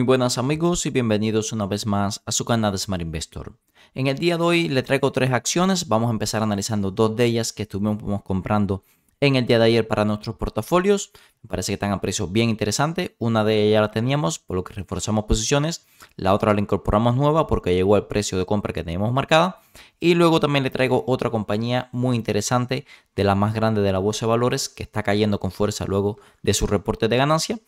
Muy buenas amigos y bienvenidos una vez más a su canal de Smart Investor. En el día de hoy le traigo tres acciones, vamos a empezar analizando dos de ellas que estuvimos comprando en el día de ayer para nuestros portafolios. Me parece que están a precios bien interesantes. Una de ellas la teníamos, por lo que reforzamos posiciones. La otra la incorporamos nueva porque llegó al precio de compra que teníamos marcada. Y luego también le traigo otra compañía muy interesante, de la más grande de la bolsa de valores, que está cayendo con fuerza luego de su reporte de ganancia.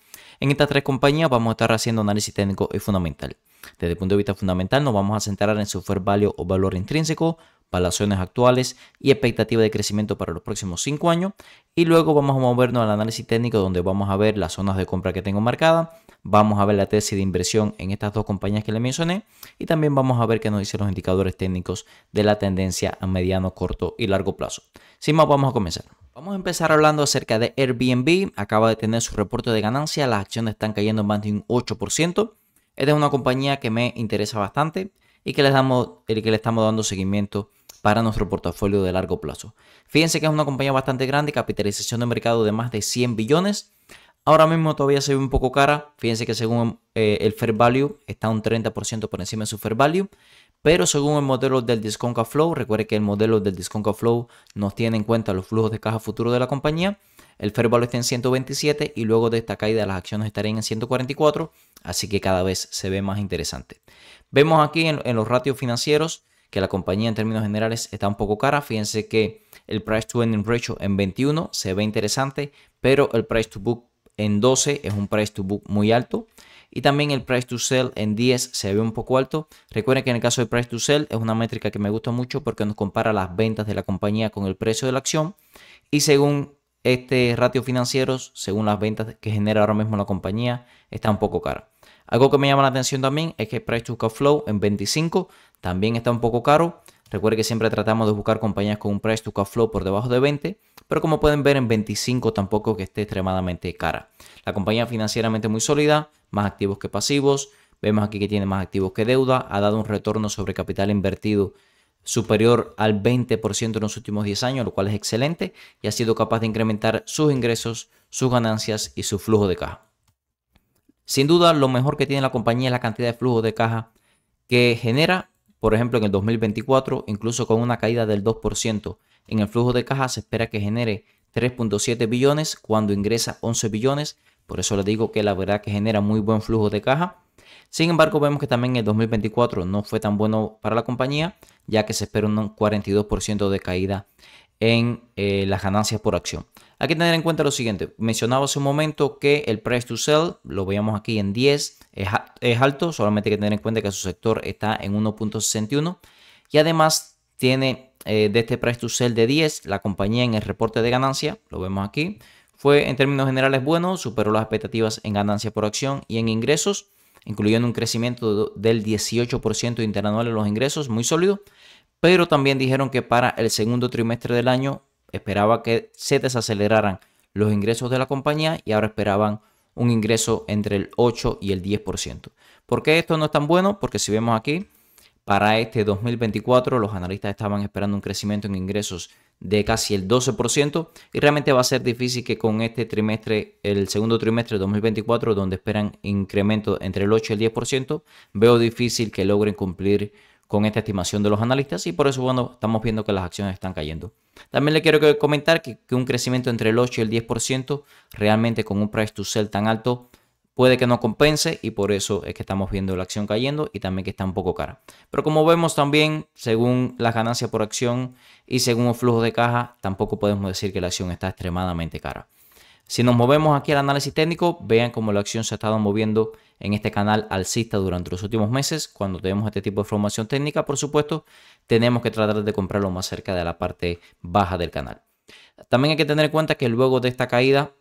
En estas tres compañías vamos a estar haciendo análisis técnico y fundamental. Desde el punto de vista fundamental nos vamos a centrar en su fair value o valor intrínseco, evaluaciones actuales y expectativa de crecimiento para los próximos 5 años. Y luego vamos a movernos al análisis técnico donde vamos a ver las zonas de compra que tengo marcadas, vamos a ver la tesis de inversión en estas dos compañías que le mencioné y también vamos a ver qué nos dicen los indicadores técnicos de la tendencia a mediano, corto y largo plazo. Sin más, vamos a comenzar. Vamos a empezar hablando acerca de Airbnb. Acaba de tener su reporte de ganancia, las acciones están cayendo más de un 8%. Esta es una compañía que me interesa bastante y que le, damos, que le estamos dando seguimiento para nuestro portafolio de largo plazo. Fíjense que es una compañía bastante grande, capitalización de mercado de más de 100 billones. Ahora mismo todavía se ve un poco cara. Fíjense que según eh, el fair value está un 30% por encima de su fair value. Pero según el modelo del discount flow, recuerde que el modelo del discount flow nos tiene en cuenta los flujos de caja futuro de la compañía. El fair value está en 127 y luego de esta caída las acciones estarían en 144, así que cada vez se ve más interesante. Vemos aquí en los ratios financieros que la compañía en términos generales está un poco cara. Fíjense que el price to earning ratio en 21 se ve interesante, pero el price to book en 12 es un price to book muy alto. Y también el price to sell en 10 se ve un poco alto. Recuerden que en el caso de price to sell es una métrica que me gusta mucho porque nos compara las ventas de la compañía con el precio de la acción. Y según este ratio financiero, según las ventas que genera ahora mismo la compañía, está un poco cara. Algo que me llama la atención también es que Price to Cash Flow en 25 también está un poco caro. Recuerde que siempre tratamos de buscar compañías con un Price to Cash Flow por debajo de 20, pero como pueden ver en 25 tampoco que esté extremadamente cara. La compañía financieramente muy sólida, más activos que pasivos. Vemos aquí que tiene más activos que deuda, ha dado un retorno sobre capital invertido superior al 20% en los últimos 10 años, lo cual es excelente, y ha sido capaz de incrementar sus ingresos, sus ganancias y su flujo de caja. Sin duda, lo mejor que tiene la compañía es la cantidad de flujo de caja que genera. Por ejemplo, en el 2024, incluso con una caída del 2% en el flujo de caja, se espera que genere 3.7 billones cuando ingresa 11 billones. Por eso les digo que la verdad que genera muy buen flujo de caja. Sin embargo, vemos que también el 2024 no fue tan bueno para la compañía, ya que se espera un 42% de caída en eh, las ganancias por acción. Hay que tener en cuenta lo siguiente. Mencionaba hace un momento que el price to sell, lo veíamos aquí en 10, es, alto. Solamente hay que tener en cuenta que su sector está en 1.61. Y además tiene eh, de este price to sell de 10, la compañía en el reporte de ganancia, lo vemos aquí, fue en términos generales bueno, superó las expectativas en ganancia por acción y en ingresos, incluyendo un crecimiento del 18% interanual en los ingresos, muy sólido, pero también dijeron que para el segundo trimestre del año esperaba que se desaceleraran los ingresos de la compañía y ahora esperaban un ingreso entre el 8 y el 10%. ¿Por qué esto no es tan bueno? Porque si vemos aquí, para este 2024 los analistas estaban esperando un crecimiento en ingresos de casi el 12% y realmente va a ser difícil que con este trimestre, el segundo trimestre de 2024, donde esperan incremento entre el 8 y el 10%, veo difícil que logren cumplir con esta estimación de los analistas y por eso bueno, estamos viendo que las acciones están cayendo. También le quiero comentar que, un crecimiento entre el 8 y el 10% realmente con un price to sell tan alto puede que no compense y por eso es que estamos viendo la acción cayendo y también que está un poco cara. Pero como vemos también, según las ganancias por acción y según el flujo de caja, tampoco podemos decir que la acción está extremadamente cara. Si nos movemos aquí al análisis técnico, vean cómo la acción se ha estado moviendo en este canal alcista durante los últimos meses. Cuando tenemos este tipo de formación técnica, por supuesto, tenemos que tratar de comprarlo más cerca de la parte baja del canal. También hay que tener en cuenta que luego de esta caída,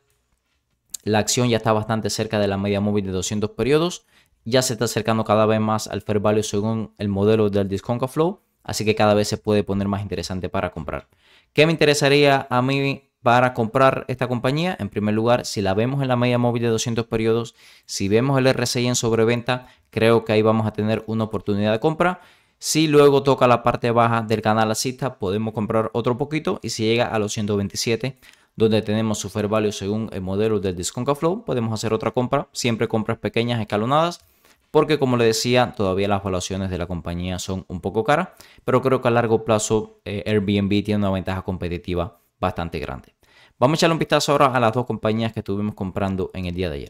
la acción ya está bastante cerca de la media móvil de 200 periodos. Ya se está acercando cada vez más al fair value según el modelo del Discount Flow. Así que cada vez se puede poner más interesante para comprar. ¿Qué me interesaría a mí para comprar esta compañía, en primer lugar, si la vemos en la media móvil de 200 periodos, si vemos el RSI en sobreventa, creo que ahí vamos a tener una oportunidad de compra. Si luego toca la parte baja del canal asista, podemos comprar otro poquito y si llega a los 127, donde tenemos su fair value según el modelo del Disconca Flow, podemos hacer otra compra, siempre compras pequeñas escalonadas, porque como le decía, todavía las valuaciones de la compañía son un poco caras, pero creo que a largo plazo eh, Airbnb tiene una ventaja competitiva bastante grande. Vamos a echarle un vistazo ahora a las dos compañías que estuvimos comprando en el día de ayer.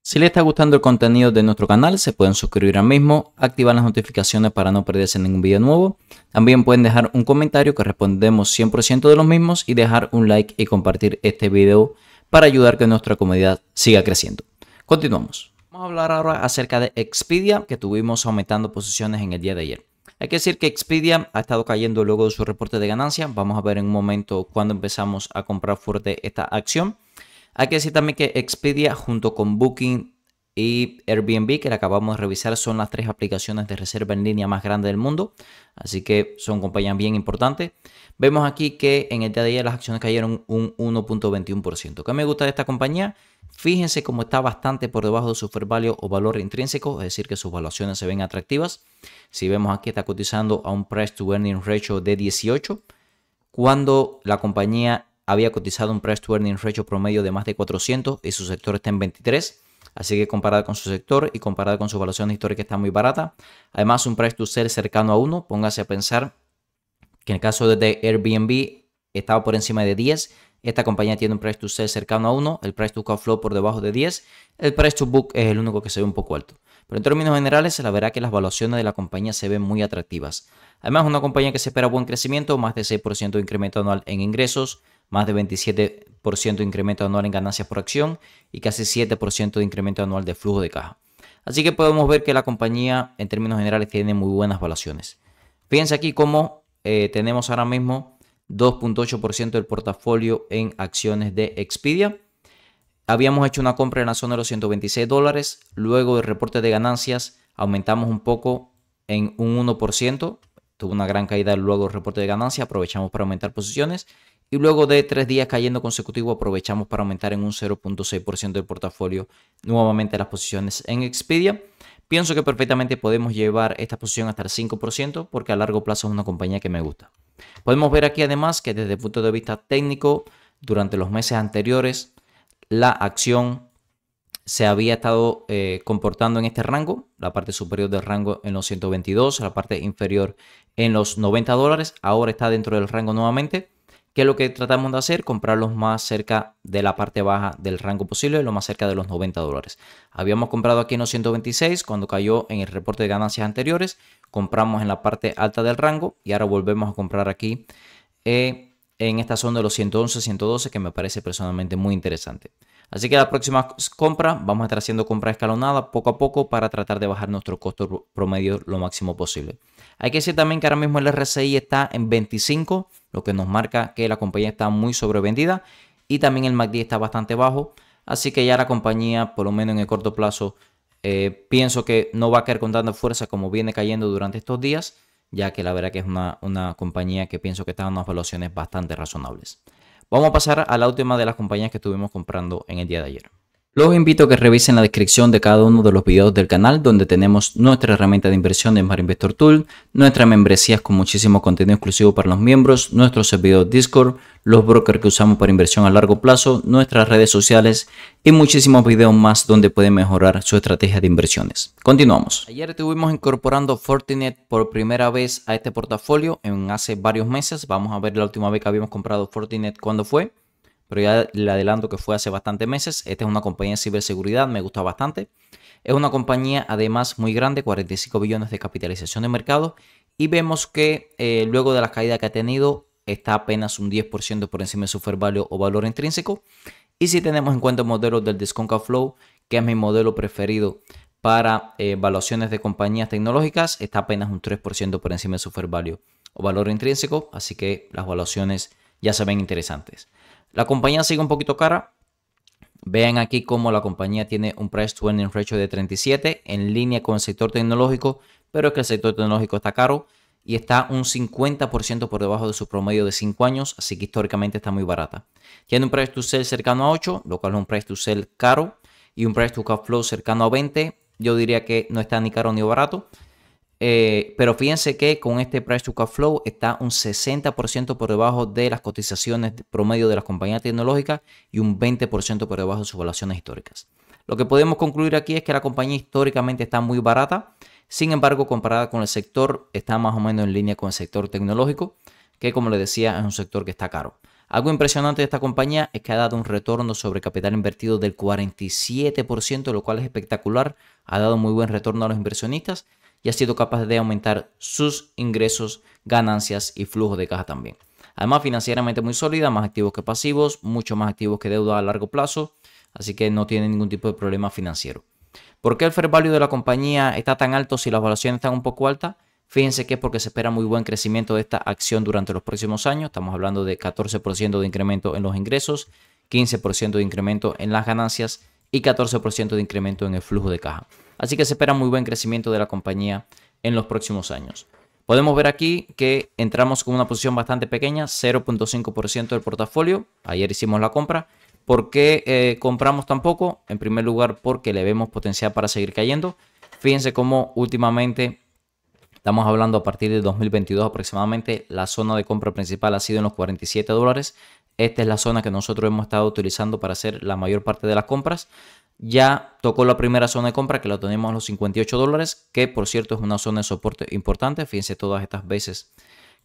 Si les está gustando el contenido de nuestro canal, se pueden suscribir al mismo, activar las notificaciones para no perderse ningún video nuevo. También pueden dejar un comentario que respondemos 100% de los mismos y dejar un like y compartir este video para ayudar que nuestra comunidad siga creciendo. Continuamos. Vamos a hablar ahora acerca de Expedia que tuvimos aumentando posiciones en el día de ayer. Hay que decir que Expedia ha estado cayendo luego de su reporte de ganancia. Vamos a ver en un momento cuando empezamos a comprar fuerte esta acción. Hay que decir también que Expedia junto con Booking y Airbnb, que la acabamos de revisar, son las tres aplicaciones de reserva en línea más grandes del mundo. Así que son compañías bien importantes. Vemos aquí que en el día de ayer las acciones cayeron un 1.21%. ¿Qué me gusta de esta compañía? Fíjense cómo está bastante por debajo de su fair value o valor intrínseco, es decir, que sus valuaciones se ven atractivas. Si vemos aquí, está cotizando a un price to earning ratio de 18, cuando la compañía había cotizado un price to earning ratio promedio de más de 400 y su sector está en 23 así que comparada con su sector y comparada con su evaluación histórica está muy barata. Además, un price to sell cercano a 1, póngase a pensar que en el caso de Airbnb estaba por encima de 10, esta compañía tiene un price to sell cercano a 1, el price to cash flow por debajo de 10, el price to book es el único que se ve un poco alto. Pero en términos generales, la verá que las valuaciones de la compañía se ven muy atractivas. Además, una compañía que se espera buen crecimiento, más de 6% de incremento anual en ingresos, más de 27% de incremento anual en ganancias por acción y casi 7% de incremento anual de flujo de caja. Así que podemos ver que la compañía en términos generales tiene muy buenas valoraciones. Fíjense aquí cómo eh, tenemos ahora mismo 2.8% del portafolio en acciones de Expedia. Habíamos hecho una compra en la zona de los 126 dólares. Luego del reporte de ganancias aumentamos un poco en un 1%. Tuvo una gran caída luego del reporte de ganancias. Aprovechamos para aumentar posiciones y luego de tres días cayendo consecutivo aprovechamos para aumentar en un 0.6% del portafolio nuevamente las posiciones en Expedia. Pienso que perfectamente podemos llevar esta posición hasta el 5% porque a largo plazo es una compañía que me gusta. Podemos ver aquí además que desde el punto de vista técnico, durante los meses anteriores, la acción se había estado eh, comportando en este rango, la parte superior del rango en los 122, la parte inferior en los 90 dólares, ahora está dentro del rango nuevamente es lo que tratamos de hacer, comprarlos más cerca de la parte baja del rango posible, lo más cerca de los 90 dólares. Habíamos comprado aquí en los 126 cuando cayó en el reporte de ganancias anteriores, compramos en la parte alta del rango y ahora volvemos a comprar aquí eh, en esta zona de los 111, 112 que me parece personalmente muy interesante. Así que la próxima compra vamos a estar haciendo compra escalonada poco a poco para tratar de bajar nuestro costo promedio lo máximo posible. Hay que decir también que ahora mismo el RSI está en 25, lo que nos marca que la compañía está muy sobrevendida y también el MACD está bastante bajo. Así que ya la compañía, por lo menos en el corto plazo, eh, pienso que no va a caer con tanta fuerza como viene cayendo durante estos días, ya que la verdad que es una, una compañía que pienso que está en unas valuaciones bastante razonables. Vamos a pasar a la última de las compañías que estuvimos comprando en el día de ayer. Los invito a que revisen la descripción de cada uno de los videos del canal donde tenemos nuestra herramienta de inversión de Smart Investor Tool, nuestras membresías con muchísimo contenido exclusivo para los miembros, nuestro servidor Discord, los brokers que usamos para inversión a largo plazo, nuestras redes sociales y muchísimos videos más donde pueden mejorar su estrategia de inversiones. Continuamos. Ayer estuvimos incorporando Fortinet por primera vez a este portafolio en hace varios meses. Vamos a ver la última vez que habíamos comprado Fortinet cuándo fue pero ya le adelanto que fue hace bastantes meses. Esta es una compañía de ciberseguridad, me gusta bastante. Es una compañía además muy grande, 45 billones de capitalización de mercado. Y vemos que eh, luego de la caída que ha tenido, está apenas un 10% por encima de su fair value o valor intrínseco. Y si tenemos en cuenta el modelo del Discount Flow, que es mi modelo preferido para eh, evaluaciones de compañías tecnológicas, está apenas un 3% por encima de su fair value o valor intrínseco. Así que las evaluaciones ya se ven interesantes. La compañía sigue un poquito cara. Vean aquí cómo la compañía tiene un price to earning ratio de 37 en línea con el sector tecnológico, pero es que el sector tecnológico está caro y está un 50% por debajo de su promedio de 5 años, así que históricamente está muy barata. Tiene un price to sell cercano a 8, lo cual es un price to sell caro y un price to cash flow cercano a 20. Yo diría que no está ni caro ni barato, eh, pero fíjense que con este price to cash flow está un 60% por debajo de las cotizaciones promedio de las compañías tecnológicas y un 20% por debajo de sus valuaciones históricas. Lo que podemos concluir aquí es que la compañía históricamente está muy barata, sin embargo, comparada con el sector, está más o menos en línea con el sector tecnológico, que como les decía, es un sector que está caro. Algo impresionante de esta compañía es que ha dado un retorno sobre capital invertido del 47%, lo cual es espectacular. Ha dado muy buen retorno a los inversionistas y ha sido capaz de aumentar sus ingresos, ganancias y flujo de caja también. Además, financieramente muy sólida, más activos que pasivos, mucho más activos que deuda a largo plazo, así que no tiene ningún tipo de problema financiero. ¿Por qué el fair value de la compañía está tan alto si las valoraciones están un poco altas? Fíjense que es porque se espera muy buen crecimiento de esta acción durante los próximos años. Estamos hablando de 14% de incremento en los ingresos, 15% de incremento en las ganancias y 14% de incremento en el flujo de caja así que se espera muy buen crecimiento de la compañía en los próximos años. Podemos ver aquí que entramos con una posición bastante pequeña, 0.5% del portafolio. Ayer hicimos la compra. ¿Por qué eh, compramos tan poco? En primer lugar, porque le vemos potencial para seguir cayendo. Fíjense cómo últimamente, estamos hablando a partir de 2022 aproximadamente, la zona de compra principal ha sido en los 47 dólares. Esta es la zona que nosotros hemos estado utilizando para hacer la mayor parte de las compras ya tocó la primera zona de compra que la tenemos a los 58 dólares, que por cierto es una zona de soporte importante. Fíjense todas estas veces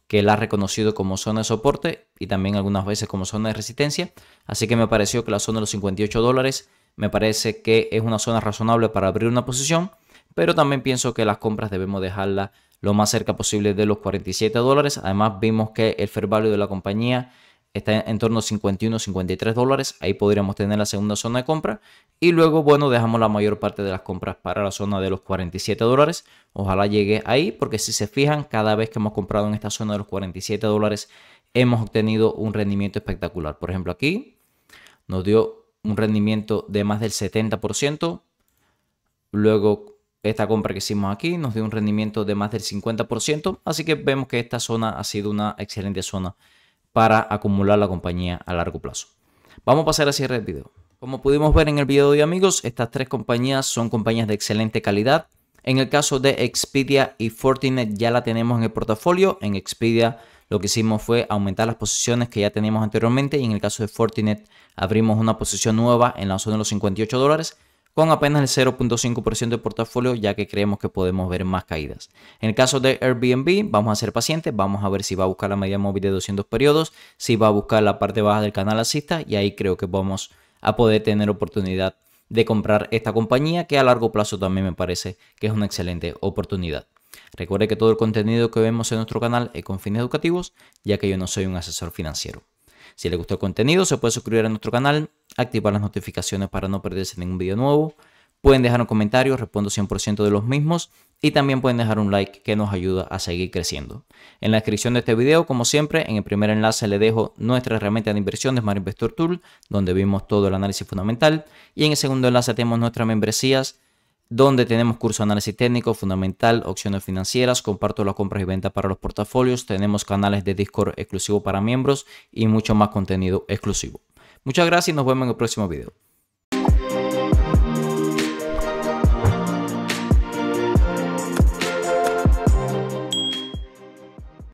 que la ha reconocido como zona de soporte y también algunas veces como zona de resistencia. Así que me pareció que la zona de los 58 dólares me parece que es una zona razonable para abrir una posición, pero también pienso que las compras debemos dejarla lo más cerca posible de los 47 dólares. Además vimos que el fair value de la compañía está en torno a 51, 53 dólares. Ahí podríamos tener la segunda zona de compra. Y luego, bueno, dejamos la mayor parte de las compras para la zona de los 47 dólares. Ojalá llegue ahí, porque si se fijan, cada vez que hemos comprado en esta zona de los 47 dólares, hemos obtenido un rendimiento espectacular. Por ejemplo, aquí nos dio un rendimiento de más del 70%. Luego, esta compra que hicimos aquí nos dio un rendimiento de más del 50%. Así que vemos que esta zona ha sido una excelente zona para acumular la compañía a largo plazo. Vamos a pasar a cierre del video. Como pudimos ver en el video de hoy amigos, estas tres compañías son compañías de excelente calidad. En el caso de Expedia y Fortinet ya la tenemos en el portafolio. En Expedia lo que hicimos fue aumentar las posiciones que ya teníamos anteriormente y en el caso de Fortinet abrimos una posición nueva en la zona de los 58 dólares con apenas el 0.5% de portafolio ya que creemos que podemos ver más caídas. En el caso de Airbnb vamos a ser pacientes, vamos a ver si va a buscar la media móvil de 200 periodos, si va a buscar la parte baja del canal asista y ahí creo que vamos a poder tener oportunidad de comprar esta compañía que a largo plazo también me parece que es una excelente oportunidad. Recuerde que todo el contenido que vemos en nuestro canal es con fines educativos, ya que yo no soy un asesor financiero. Si le gustó el contenido, se puede suscribir a nuestro canal, activar las notificaciones para no perderse ningún video nuevo. Pueden dejar un comentario, respondo 100% de los mismos. Y también pueden dejar un like que nos ayuda a seguir creciendo. En la descripción de este video, como siempre, en el primer enlace le dejo nuestra herramienta de inversión de Smart Investor Tool, donde vimos todo el análisis fundamental. Y en el segundo enlace tenemos nuestras membresías donde tenemos curso de análisis técnico, fundamental, opciones financieras, comparto las compras y ventas para los portafolios, tenemos canales de Discord exclusivo para miembros y mucho más contenido exclusivo. Muchas gracias y nos vemos en el próximo video.